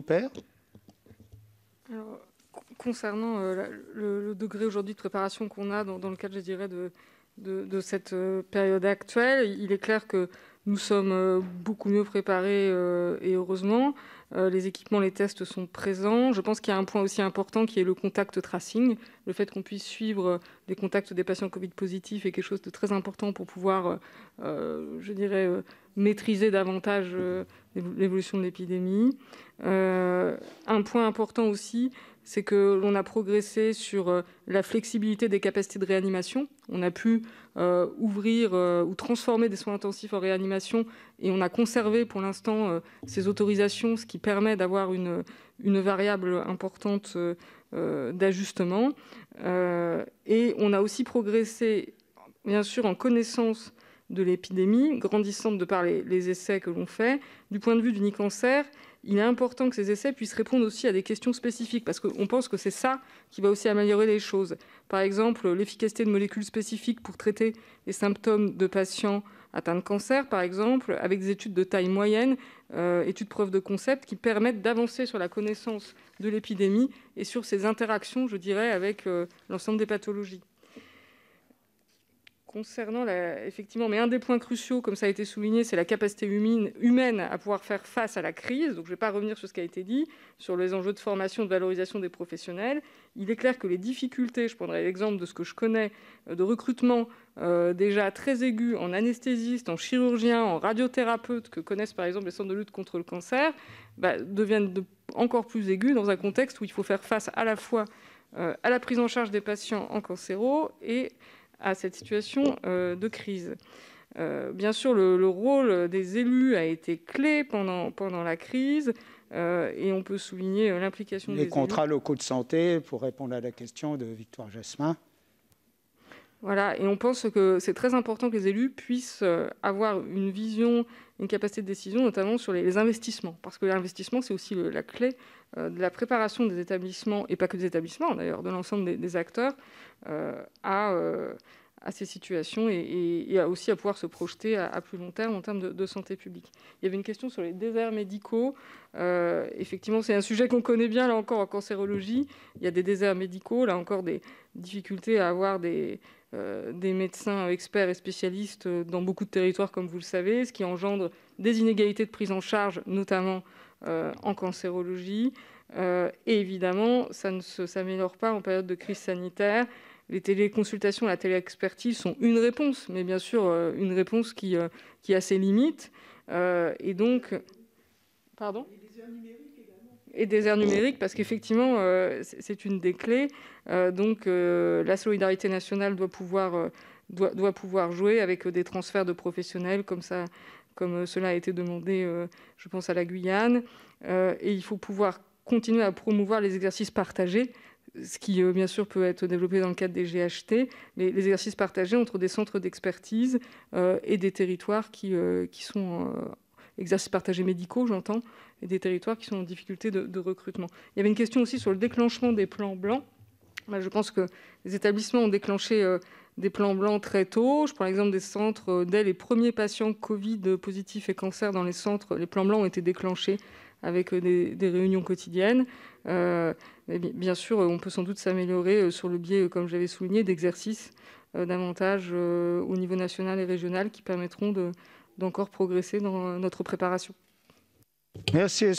pères Alors, Concernant euh, le, degré aujourd'hui de préparation qu'on a dans, dans, le cadre, je dirais, de, de, cette euh, période actuelle. Il est clair que nous sommes euh, beaucoup mieux préparés euh, et heureusement. Les équipements, les tests sont présents. Je pense qu'il y a un point aussi important qui est le contact tracing. Le fait qu'on puisse suivre les contacts des patients Covid positifs est quelque chose de très important pour pouvoir, je dirais, maîtriser davantage l'évolution de l'épidémie. Un point important aussi, c'est que l'on a progressé sur euh, la flexibilité des capacités de réanimation. On a pu euh, ouvrir euh, ou transformer des soins intensifs en réanimation et on a conservé pour l'instant ces autorisations, ce qui permet d'avoir une, une, variable importante d'ajustement. et on a aussi progressé, bien sûr, en connaissance de l'épidémie, grandissante de par les, essais que l'on fait. Du point de vue du NICancer, il est important que ces essais puissent répondre aussi à des questions spécifiques, parce qu'on pense que c'est ça qui va aussi améliorer les choses. Par exemple, l'efficacité de molécules spécifiques pour traiter les symptômes de patients atteints de cancer, par exemple, avec des études de taille moyenne, euh, études preuves de concept, qui permettent d'avancer sur la connaissance de l'épidémie et sur ses interactions, je dirais, avec euh, l'ensemble des pathologies. Concernant la, effectivement, mais un des points cruciaux, comme ça a été souligné, c'est la capacité humaine à pouvoir faire face à la crise. Donc, je ne vais pas revenir sur ce qui a été dit sur les enjeux de formation, de valorisation des professionnels. Il est clair que les difficultés, je prendrai l'exemple de ce que je connais, euh, de recrutement euh, déjà très aigu en anesthésiste, en chirurgien, en radiothérapeute, que connaissent par exemple les centres de lutte contre le cancer, bah, deviennent encore plus aigus dans un contexte où il faut faire face à la fois euh, à la prise en charge des patients en cancéro et à cette situation euh, de crise. Euh, bien sûr, le, rôle des élus a été clé pendant, pendant la crise. Euh, et on peut souligner l'implication des. Les contrats locaux de santé, pour répondre à la question de Victoire Jasmin. Voilà, et on pense que c'est très important que les élus puissent euh, avoir une vision, une capacité de décision, notamment sur les, investissements, parce que l'investissement, c'est aussi la clé euh, de la préparation des établissements, et pas que des établissements d'ailleurs, de l'ensemble des, acteurs, euh, à, ces situations et, aussi à pouvoir se projeter à, plus long terme en termes de, santé publique. Il y avait une question sur les déserts médicaux. effectivement, c'est un sujet qu'on connaît bien, là encore, en cancérologie. Il y a des déserts médicaux, là encore, des difficultés à avoir des euh, des médecins experts et spécialistes euh, dans beaucoup de territoires, comme vous le savez, ce qui engendre des inégalités de prise en charge, notamment euh, en cancérologie. et évidemment, ça ne s'améliore pas en période de crise sanitaire. Les téléconsultations, la téléexpertise sont une réponse, mais bien sûr une réponse qui, a ses limites. et donc... Pardon et des aires numériques, parce qu'effectivement, euh, c'est une des clés. Euh, donc, euh, la solidarité nationale doit pouvoir, doit, doit, pouvoir jouer avec des transferts de professionnels, comme, ça, comme cela a été demandé, je pense, à la Guyane. et il faut pouvoir continuer à promouvoir les exercices partagés, ce qui, bien sûr, peut être développé dans le cadre des GHT, mais les exercices partagés entre des centres d'expertise et des territoires qui, qui sont exercices partagés médicaux, j'entends, et des territoires qui sont en difficulté de, recrutement. Il y avait une question aussi sur le déclenchement des plans blancs. Bah, je pense que les établissements ont déclenché euh, des plans blancs très tôt. Je prends l'exemple des centres. Euh, dès les premiers patients Covid positifs et cancers dans les centres, les plans blancs ont été déclenchés avec euh, des, réunions quotidiennes. bien sûr, on peut sans doute s'améliorer sur le biais, comme j'avais souligné, d'exercices davantage au niveau national et régional qui permettront de, d'encore progresser dans notre préparation. Merci.